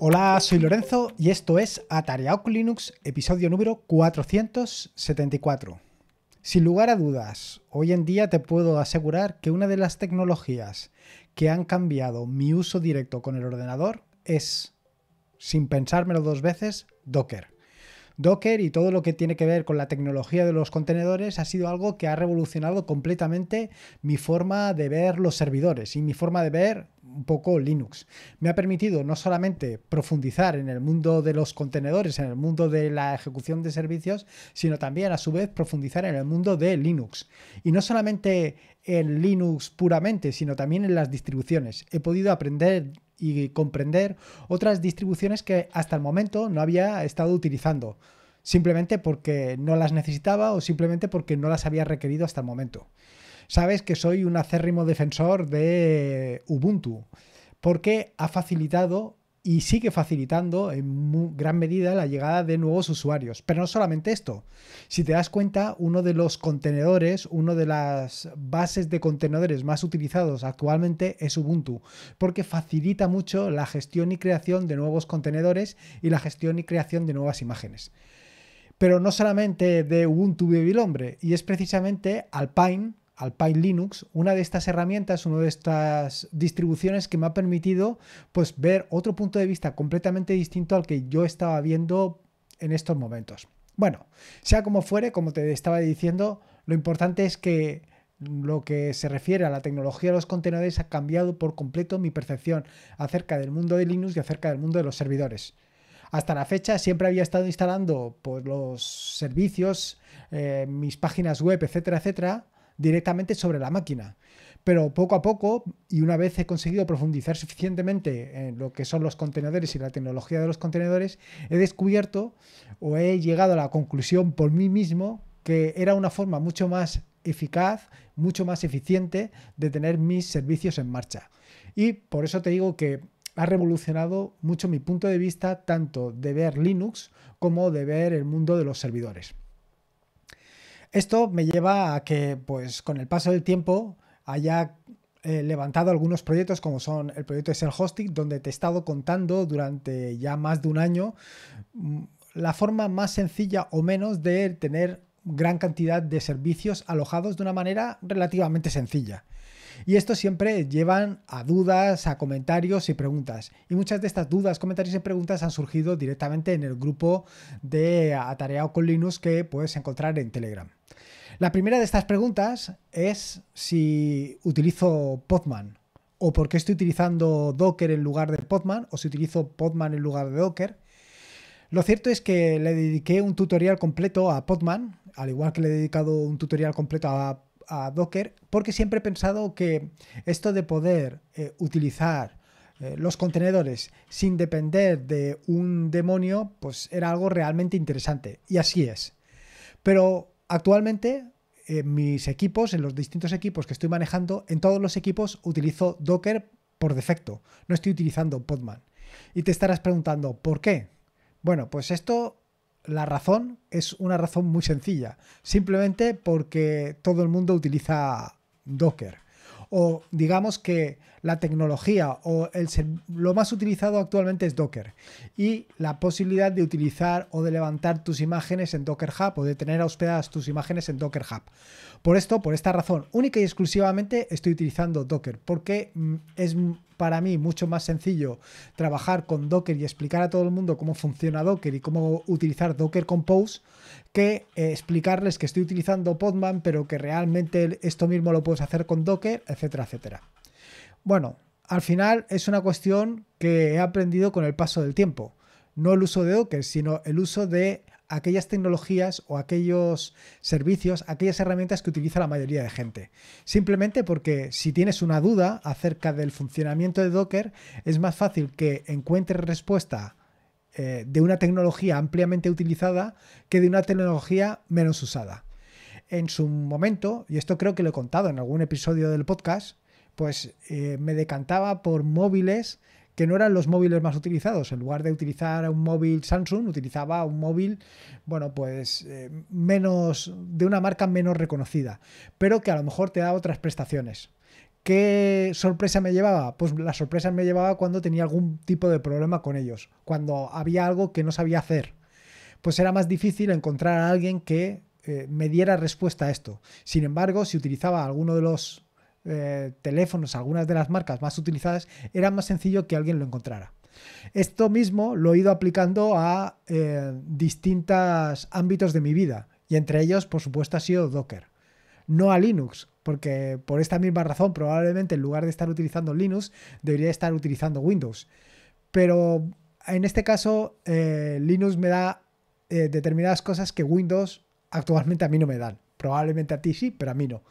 Hola, soy Lorenzo y esto es Atareado Linux, episodio número 474. Sin lugar a dudas, hoy en día te puedo asegurar que una de las tecnologías que han cambiado mi uso directo con el ordenador es, sin pensármelo dos veces, Docker. Docker y todo lo que tiene que ver con la tecnología de los contenedores ha sido algo que ha revolucionado completamente mi forma de ver los servidores y mi forma de ver un poco Linux. Me ha permitido no solamente profundizar en el mundo de los contenedores, en el mundo de la ejecución de servicios, sino también a su vez profundizar en el mundo de Linux. Y no solamente en Linux puramente, sino también en las distribuciones. He podido aprender y comprender otras distribuciones que hasta el momento no había estado utilizando, simplemente porque no las necesitaba o simplemente porque no las había requerido hasta el momento. Sabes que soy un acérrimo defensor de Ubuntu, porque ha facilitado y sigue facilitando en gran medida la llegada de nuevos usuarios. Pero no solamente esto. Si te das cuenta, uno de los contenedores, uno de las bases de contenedores más utilizados actualmente es Ubuntu, porque facilita mucho la gestión y creación de nuevos contenedores y la gestión y creación de nuevas imágenes. Pero no solamente de Ubuntu vive el hombre, y es precisamente Alpine Pine Linux, una de estas herramientas, una de estas distribuciones que me ha permitido pues, ver otro punto de vista completamente distinto al que yo estaba viendo en estos momentos. Bueno, sea como fuere, como te estaba diciendo, lo importante es que lo que se refiere a la tecnología de los contenedores ha cambiado por completo mi percepción acerca del mundo de Linux y acerca del mundo de los servidores. Hasta la fecha siempre había estado instalando pues, los servicios, eh, mis páginas web, etcétera, etcétera, directamente sobre la máquina. Pero poco a poco, y una vez he conseguido profundizar suficientemente en lo que son los contenedores y la tecnología de los contenedores, he descubierto o he llegado a la conclusión por mí mismo que era una forma mucho más eficaz, mucho más eficiente de tener mis servicios en marcha. Y por eso te digo que ha revolucionado mucho mi punto de vista tanto de ver Linux como de ver el mundo de los servidores. Esto me lleva a que, pues, con el paso del tiempo haya eh, levantado algunos proyectos como son el proyecto de ser Hosting, donde te he estado contando durante ya más de un año mm, la forma más sencilla o menos de tener gran cantidad de servicios alojados de una manera relativamente sencilla. Y esto siempre llevan a dudas, a comentarios y preguntas. Y muchas de estas dudas, comentarios y preguntas han surgido directamente en el grupo de Atareado con Linux que puedes encontrar en Telegram. La primera de estas preguntas es si utilizo Podman o por qué estoy utilizando Docker en lugar de Podman o si utilizo Podman en lugar de Docker. Lo cierto es que le dediqué un tutorial completo a Podman, al igual que le he dedicado un tutorial completo a a Docker porque siempre he pensado que esto de poder eh, utilizar eh, los contenedores sin depender de un demonio, pues era algo realmente interesante. Y así es. Pero actualmente en eh, mis equipos, en los distintos equipos que estoy manejando, en todos los equipos utilizo Docker por defecto. No estoy utilizando Podman. Y te estarás preguntando, ¿por qué? Bueno, pues esto la razón es una razón muy sencilla, simplemente porque todo el mundo utiliza Docker. O digamos que la tecnología o el, lo más utilizado actualmente es Docker. Y la posibilidad de utilizar o de levantar tus imágenes en Docker Hub o de tener hospedadas tus imágenes en Docker Hub. Por esto, por esta razón, única y exclusivamente estoy utilizando Docker porque mm, es para mí mucho más sencillo trabajar con Docker y explicar a todo el mundo cómo funciona Docker y cómo utilizar Docker Compose que eh, explicarles que estoy utilizando Podman, pero que realmente esto mismo lo puedes hacer con Docker, etcétera, etcétera. Bueno, al final es una cuestión que he aprendido con el paso del tiempo. No el uso de Docker, sino el uso de aquellas tecnologías o aquellos servicios, aquellas herramientas que utiliza la mayoría de gente. Simplemente porque si tienes una duda acerca del funcionamiento de Docker, es más fácil que encuentres respuesta eh, de una tecnología ampliamente utilizada que de una tecnología menos usada. En su momento, y esto creo que lo he contado en algún episodio del podcast, pues eh, me decantaba por móviles que no eran los móviles más utilizados. En lugar de utilizar un móvil Samsung, utilizaba un móvil, bueno, pues eh, menos, de una marca menos reconocida, pero que a lo mejor te da otras prestaciones. ¿Qué sorpresa me llevaba? Pues la sorpresa me llevaba cuando tenía algún tipo de problema con ellos, cuando había algo que no sabía hacer. Pues era más difícil encontrar a alguien que eh, me diera respuesta a esto. Sin embargo, si utilizaba alguno de los eh, teléfonos, algunas de las marcas más utilizadas, era más sencillo que alguien lo encontrara. Esto mismo lo he ido aplicando a eh, distintos ámbitos de mi vida y entre ellos, por supuesto, ha sido Docker. No a Linux, porque por esta misma razón probablemente en lugar de estar utilizando Linux debería estar utilizando Windows. Pero en este caso eh, Linux me da determinadas cosas que Windows actualmente a mí no me dan. Probablemente a ti sí, pero a mí no.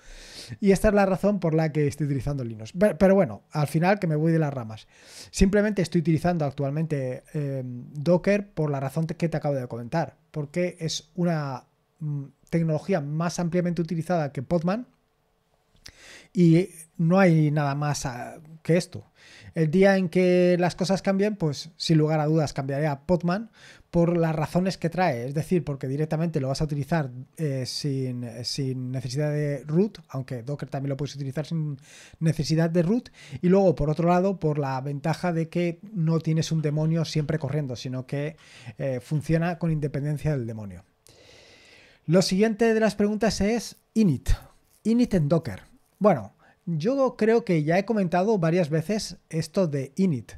Y esta es la razón por la que estoy utilizando Linux. Pero bueno, al final que me voy de las ramas. Simplemente estoy utilizando actualmente em, Docker por la razón que te acabo de comentar, porque es una mm, tecnología más ampliamente utilizada que Podman y no hay nada más que esto. El día en que las cosas cambien, pues sin lugar a dudas cambiaré a Podman por las razones que trae, es decir, porque directamente lo vas a utilizar eh, sin, necesidad de root, aunque Docker también lo puedes utilizar sin necesidad de root, y luego por otro lado por la ventaja de que no tienes un demonio siempre corriendo, sino que eh, funciona con independencia del demonio. Lo siguiente de las preguntas es init, init en Docker. Bueno, yo creo que ya he comentado varias veces esto de init.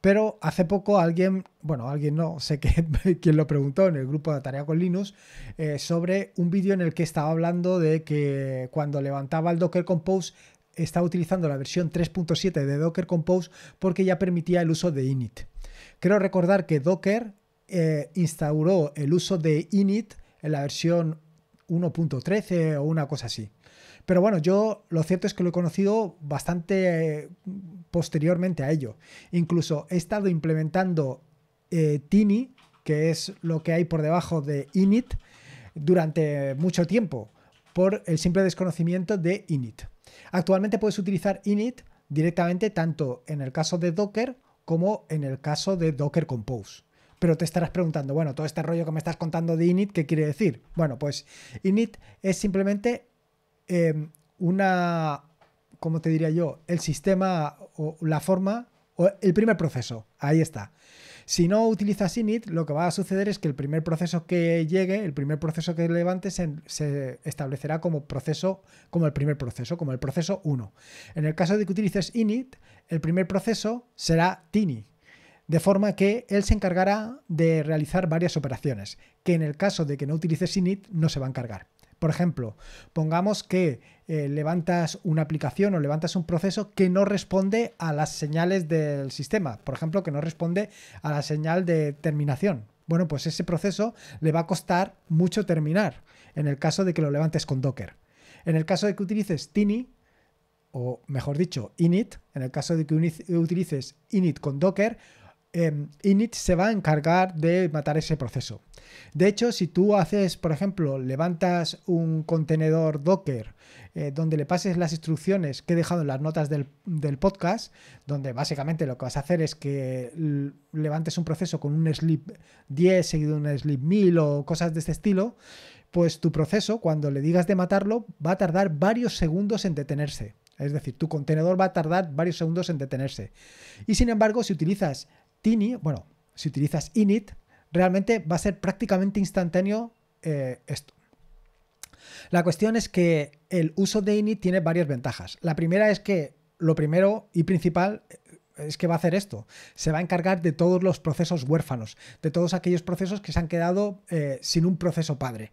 Pero hace poco alguien, bueno, alguien no, sé quién lo preguntó en el grupo de Tarea con Linux, eh, sobre un vídeo en el que estaba hablando de que cuando levantaba el Docker Compose estaba utilizando la versión 3.7 de Docker Compose porque ya permitía el uso de init. Creo recordar que Docker eh, instauró el uso de init en la versión 1.13 o una cosa así. Pero bueno, yo lo cierto es que lo he conocido bastante, posteriormente a ello. Incluso he estado implementando eh, Tini, que es lo que hay por debajo de init, durante mucho tiempo, por el simple desconocimiento de init. Actualmente puedes utilizar init directamente tanto en el caso de Docker como en el caso de Docker Compose. Pero te estarás preguntando, bueno, todo este rollo que me estás contando de init, ¿qué quiere decir? Bueno, pues init es simplemente em, una ¿cómo te diría yo? El sistema o la forma o el primer proceso. Ahí está. Si no utilizas init, lo que va a suceder es que el primer proceso que llegue, el primer proceso que levante se, establecerá como proceso, como el primer proceso, como el proceso 1. En el caso de que utilices init, el primer proceso será tini, de forma que él se encargará de realizar varias operaciones, que en el caso de que no utilices init no se va a encargar. Por ejemplo, pongamos que eh, levantas una aplicación o levantas un proceso que no responde a las señales del sistema. Por ejemplo, que no responde a la señal de terminación. Bueno, pues ese proceso le va a costar mucho terminar en el caso de que lo levantes con Docker. En el caso de que utilices TINI o mejor dicho, init, en el caso de que utilices init con Docker, Em, init se va a encargar de matar ese proceso. De hecho, si tú haces, por ejemplo, levantas un contenedor Docker eh, donde le pases las instrucciones que he dejado en las notas del, del, podcast, donde básicamente lo que vas a hacer es que levantes un proceso con un slip 10 seguido de un slip 1000 o cosas de este estilo, pues tu proceso, cuando le digas de matarlo, va a tardar varios segundos en detenerse. Es decir, tu contenedor va a tardar varios segundos en detenerse. Y sin embargo, si utilizas bueno, si utilizas init, realmente va a ser prácticamente instantáneo eh, esto. La cuestión es que el uso de init tiene varias ventajas. La primera es que lo primero y principal eh, es que va a hacer esto. Se va a encargar de todos los procesos huérfanos, de todos aquellos procesos que se han quedado eh, sin un proceso padre.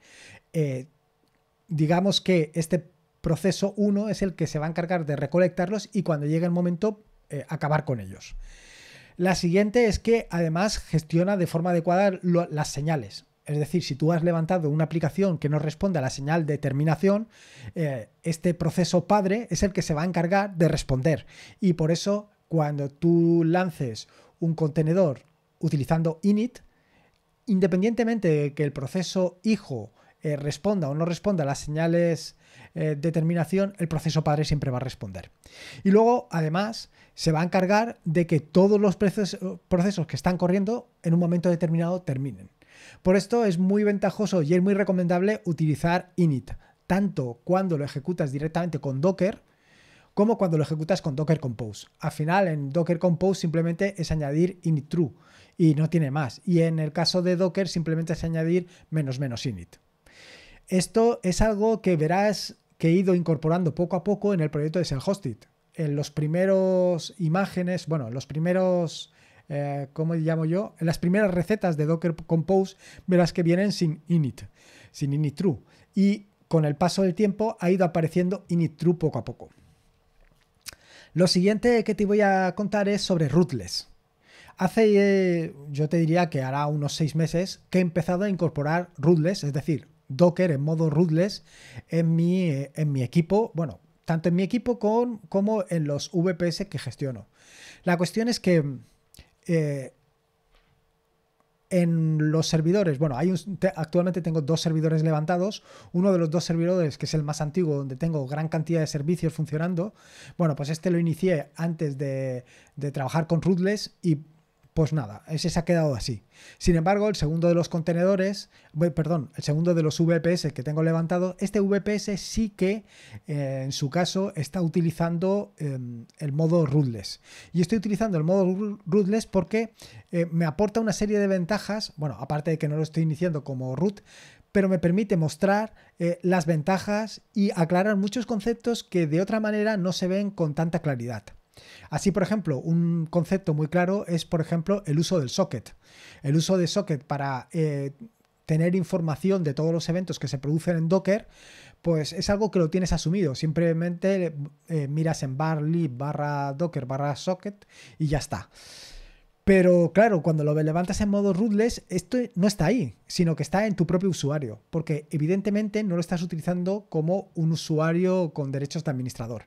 digamos que este proceso 1 es el que se va a encargar de recolectarlos y cuando llegue el momento acabar con ellos. La siguiente es que además gestiona de forma adecuada las señales. Es decir, si tú has levantado una aplicación que no responde a la señal de terminación, eh, este proceso padre es el que se va a encargar de responder. Y por eso, cuando tú lances un contenedor utilizando init, independientemente de que el proceso hijo eh, responda o no responda a las señales eh, de terminación, el proceso padre siempre va a responder. Y luego, además, se va a encargar de que todos los procesos que están corriendo en un momento determinado terminen. Por esto es muy ventajoso y es muy recomendable utilizar init, tanto cuando lo ejecutas directamente con Docker, como cuando lo ejecutas con Docker Compose. Al final, en Docker Compose simplemente es añadir init true y no tiene más. Y en el caso de Docker simplemente es añadir menos menos init. Esto es algo que verás que he ido incorporando poco a poco en el proyecto de self En los primeros imágenes, bueno, los primeros, eh, ¿cómo llamo yo? En las primeras recetas de Docker Compose verás que vienen sin init, sin init true. Y con el paso del tiempo ha ido apareciendo init true poco a poco. Lo siguiente que te voy a contar es sobre rootless. Hace, eh, yo te diría que hará unos seis meses que he empezado a incorporar rootless, es decir, Docker en modo rootless en mi, eh, en mi equipo, bueno, tanto en mi equipo como en los VPS que gestiono. La cuestión es que eh, en los servidores, bueno, hay actualmente tengo dos servidores levantados, uno de los dos servidores que es el más antiguo, donde tengo gran cantidad de servicios funcionando, bueno, pues este lo inicié antes de, de trabajar con Rootless y pues nada, ese se ha quedado así. Sin embargo, el segundo de los contenedores, perdón, el segundo de los VPS que tengo levantado, este VPS sí que eh, en su caso está utilizando em, el modo rootless. Y estoy utilizando el modo rootless porque eh, me aporta una serie de ventajas, bueno, aparte de que no lo estoy iniciando como root, pero me permite mostrar eh, las ventajas y aclarar muchos conceptos que de otra manera no se ven con tanta claridad. Así, por ejemplo, un concepto muy claro es, por ejemplo, el uso del socket. El uso de socket para eh, tener información de todos los eventos que se producen en Docker, pues es algo que lo tienes asumido. Simplemente eh, miras en bar barra Docker barra socket y ya está. Pero claro, cuando lo levantas en modo rootless, esto no está ahí, sino que está en tu propio usuario, porque evidentemente no lo estás utilizando como un usuario con derechos de administrador.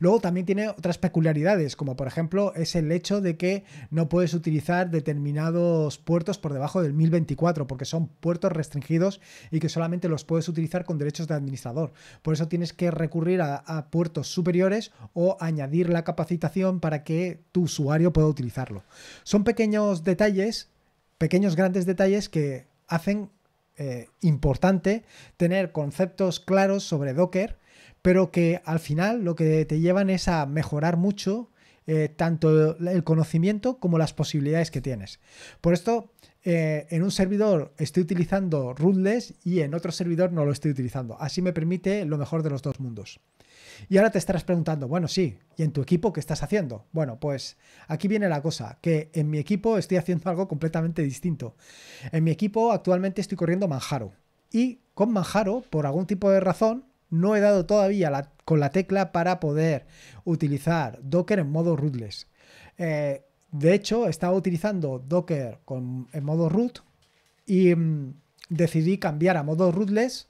Luego también tiene otras peculiaridades, como por ejemplo es el hecho de que no puedes utilizar determinados puertos por debajo del 1024, porque son puertos restringidos y que solamente los puedes utilizar con derechos de administrador. Por eso tienes que recurrir a, puertos superiores o añadir la capacitación para que tu usuario pueda utilizarlo. Son pequeños detalles, pequeños grandes detalles que hacen eh, importante tener conceptos claros sobre Docker, pero que al final lo que te llevan es a mejorar mucho eh, tanto el conocimiento como las posibilidades que tienes. Por esto, eh, en un servidor estoy utilizando rootless y en otro servidor no lo estoy utilizando. Así me permite lo mejor de los dos mundos. Y ahora te estarás preguntando, bueno, sí, ¿y en tu equipo qué estás haciendo? Bueno, pues aquí viene la cosa, que en mi equipo estoy haciendo algo completamente distinto. En mi equipo actualmente estoy corriendo Manjaro. Y con Manjaro, por algún tipo de razón, no he dado todavía con la tecla para poder utilizar Docker en modo rootless. Eh, de hecho, estaba utilizando Docker con, en modo root y mm, decidí cambiar a modo rootless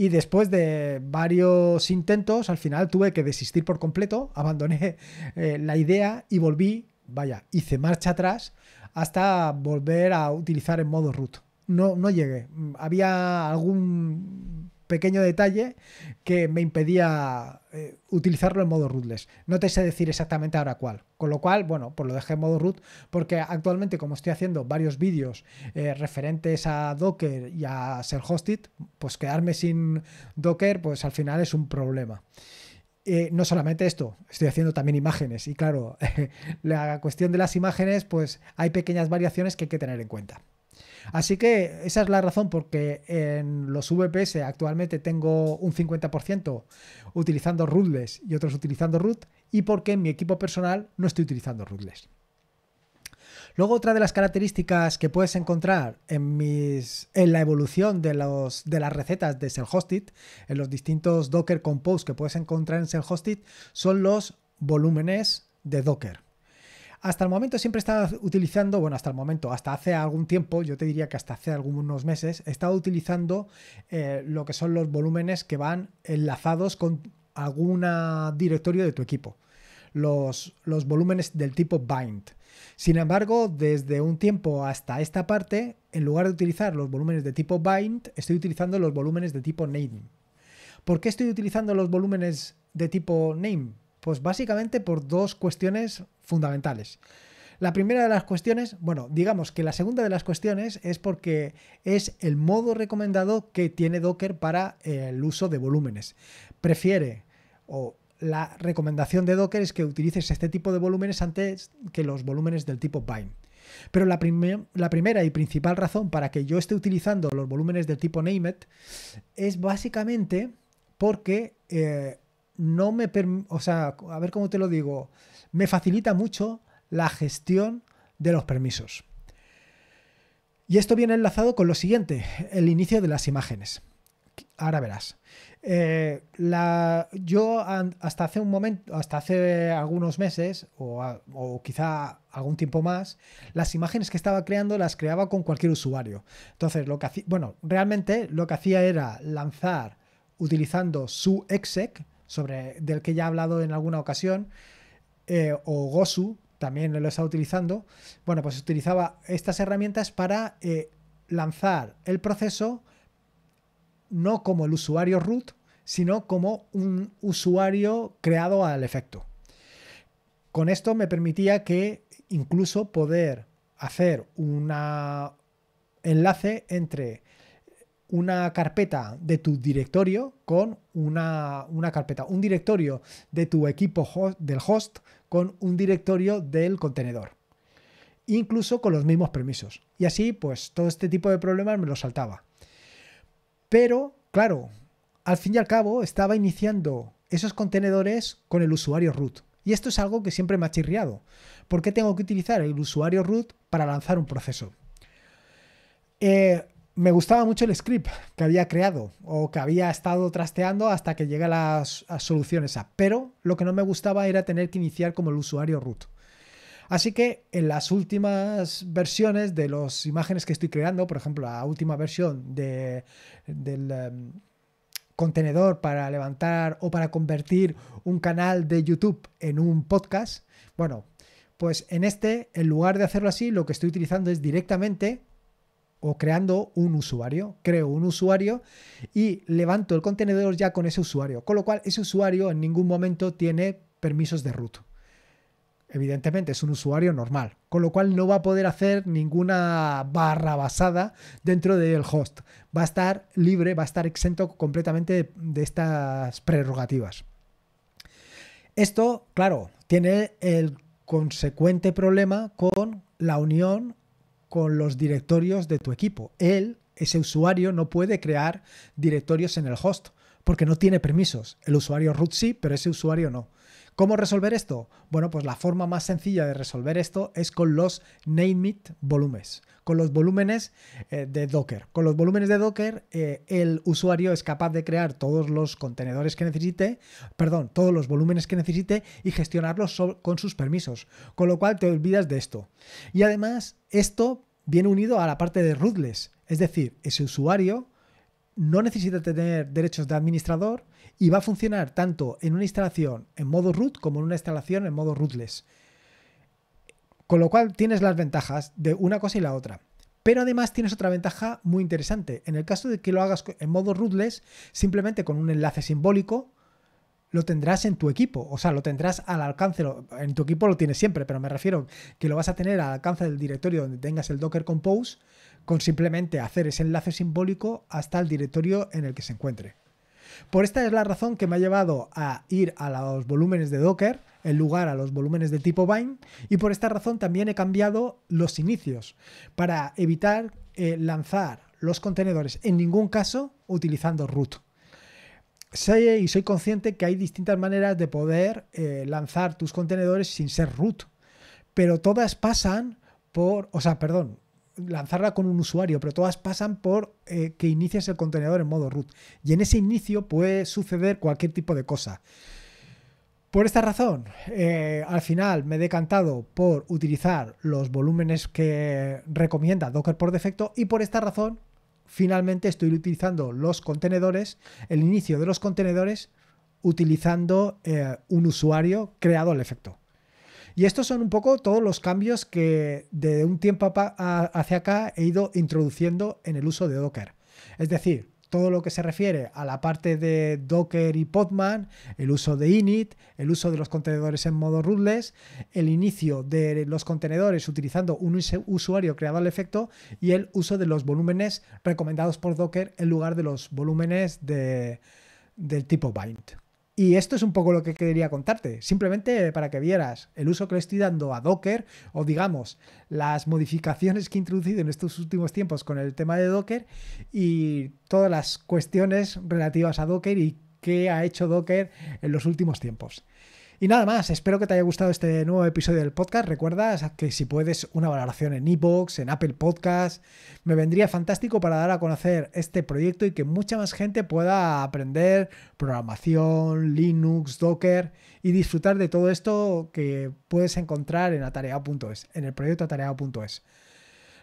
y después de varios intentos, al final tuve que desistir por completo, abandoné eh, la idea y volví, vaya, hice marcha atrás hasta volver a utilizar en modo root. No, no llegué. Había algún pequeño detalle que me impedía eh, utilizarlo en modo rootless. No te sé decir exactamente ahora cuál. Con lo cual, bueno, pues lo dejé en modo root porque actualmente como estoy haciendo varios vídeos eh, referentes a Docker y a ser hosted, pues quedarme sin Docker pues al final es un problema. Eh, no solamente esto, estoy haciendo también imágenes y claro, la cuestión de las imágenes, pues hay pequeñas variaciones que hay que tener en cuenta. Así que esa es la razón porque en los VPS actualmente tengo un 50% utilizando rootless y otros utilizando root y porque en mi equipo personal no estoy utilizando rootless. Luego otra de las características que puedes encontrar en, mis, en la evolución de, de las recetas de self-hosted, en los distintos Docker Compose que puedes encontrar en self-hosted, son los volúmenes de Docker. Hasta el momento siempre estaba utilizando, bueno, hasta el momento, hasta hace algún tiempo, yo te diría que hasta hace algunos meses, he estado utilizando eh, lo que son los volúmenes que van enlazados con algún directorio de tu equipo. Los, los volúmenes del tipo bind. Sin embargo, desde un tiempo hasta esta parte, en lugar de utilizar los volúmenes de tipo bind, estoy utilizando los volúmenes de tipo name. ¿Por qué estoy utilizando los volúmenes de tipo name? Pues básicamente por dos cuestiones fundamentales. La primera de las cuestiones, bueno, digamos que la segunda de las cuestiones es porque es el modo recomendado que tiene Docker para el uso de volúmenes. Prefiere o la recomendación de Docker es que utilices este tipo de volúmenes antes que los volúmenes del tipo bind. Pero la, la, primera y principal razón para que yo esté utilizando los volúmenes del tipo named es básicamente porque eh, no me, o sea, a ver cómo te lo digo, me facilita mucho la gestión de los permisos. Y esto viene enlazado con lo siguiente, el inicio de las imágenes. Ahora verás. Eh, yo hasta hace un momento, hasta hace algunos meses, o, o, quizá algún tiempo más, las imágenes que estaba creando las creaba con cualquier usuario. Entonces, lo que bueno, realmente lo que hacía era lanzar utilizando su exec, sobre, del que ya he hablado en alguna ocasión, eh, o Gosu, también lo está utilizando, bueno, pues utilizaba estas herramientas para eh, lanzar el proceso no como el usuario root, sino como un usuario creado al efecto. Con esto me permitía que incluso poder hacer un enlace entre una carpeta de tu directorio con una, carpeta, un directorio de tu equipo del host con un directorio del contenedor. Incluso con los mismos permisos. Y así, pues todo este tipo de problemas me lo saltaba. Pero, claro, al fin y al cabo estaba iniciando esos contenedores con el usuario root. Y esto es algo que siempre me ha chirriado. ¿Por qué tengo que utilizar el usuario root para lanzar un proceso? Eh, me gustaba mucho el script que había creado o que había estado trasteando hasta que llega la solución esa. Pero lo que no me gustaba era tener que iniciar como el usuario root. Así que en las últimas versiones de las imágenes que estoy creando, por ejemplo, la última versión del em, contenedor para levantar o para convertir un canal de YouTube en un podcast, bueno, pues en este, en lugar de hacerlo así, lo que estoy utilizando es directamente o creando un usuario. Creo un usuario y levanto el contenedor ya con ese usuario. Con lo cual, ese usuario en ningún momento tiene permisos de root. Evidentemente es un usuario normal, con lo cual no va a poder hacer ninguna barra basada dentro del host. Va a estar libre, va a estar exento completamente de, estas prerrogativas. Esto, claro, tiene el consecuente problema con la unión con los directorios de tu equipo. Él, ese usuario, no puede crear directorios en el host porque no tiene permisos. El usuario root sí, pero ese usuario no. ¿Cómo resolver esto? Bueno, pues la forma más sencilla de resolver esto es con los nameit volúmenes, con los volúmenes eh, de Docker. Con los volúmenes de Docker, eh, el usuario es capaz de crear todos los contenedores que necesite, perdón, todos los volúmenes que necesite y gestionarlos con sus permisos, con lo cual te olvidas de esto. Y además, esto viene unido a la parte de rootless, es decir, ese usuario no necesita tener derechos de administrador, y va a funcionar tanto en una instalación en modo root como en una instalación en modo rootless. Con lo cual tienes las ventajas de una cosa y la otra. Pero además tienes otra ventaja muy interesante. En el caso de que lo hagas en modo rootless, simplemente con un enlace simbólico, lo tendrás en tu equipo, o sea, lo tendrás al alcance, en tu equipo lo tienes siempre, pero me refiero que lo vas a tener al alcance del directorio donde tengas el Docker Compose, con simplemente hacer ese enlace simbólico hasta el directorio en el que se encuentre. Por esta es la razón que me ha llevado a ir a los volúmenes de Docker en lugar a los volúmenes de tipo Vine y por esta razón también he cambiado los inicios para evitar eh, lanzar los contenedores en ningún caso utilizando root. Sé y soy consciente que hay distintas maneras de poder eh, lanzar tus contenedores sin ser root, pero todas pasan por, o sea, perdón, lanzarla con un usuario, pero todas pasan por eh, que inicies el contenedor en modo root. Y en ese inicio puede suceder cualquier tipo de cosa. Por esta razón, eh, al final me he decantado por utilizar los volúmenes que recomienda Docker por defecto y por esta razón, finalmente estoy utilizando los contenedores, el inicio de los contenedores, utilizando eh, un usuario creado al efecto. Y estos son un poco todos los cambios que de un tiempo hacia acá he ido introduciendo en el uso de Docker. Es decir, todo lo que se refiere a la parte de Docker y Podman, el uso de init, el uso de los contenedores en modo rootless, el inicio de los contenedores utilizando un usuario creado al efecto y el uso de los volúmenes recomendados por Docker en lugar de los volúmenes de, del tipo bind. Y esto es un poco lo que quería contarte, simplemente para que vieras el uso que le estoy dando a Docker o digamos las modificaciones que he introducido en estos últimos tiempos con el tema de Docker y todas las cuestiones relativas a Docker y qué ha hecho Docker en los últimos tiempos. Y nada más, espero que te haya gustado este nuevo episodio del podcast. Recuerdas que si puedes una valoración en iBox, en Apple Podcast, me vendría fantástico para dar a conocer este proyecto y que mucha más gente pueda aprender programación, Linux, Docker y disfrutar de todo esto que puedes encontrar en atareado.es, en el proyecto atareado.es.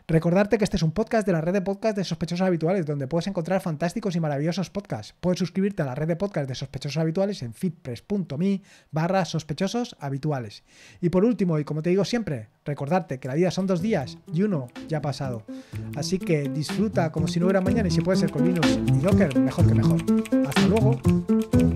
Recordarte que este es un podcast de la red de podcast de sospechosos habituales, donde puedes encontrar fantásticos y maravillosos podcasts. Puedes suscribirte a la red de podcast de sospechosos habituales en fitpress.me barra sospechosos habituales. Y por último, y como te digo siempre, recordarte que la vida son dos días y uno ya ha pasado. Así que disfruta como si no hubiera mañana y si puede ser con Linux y Docker, mejor que mejor. Hasta luego.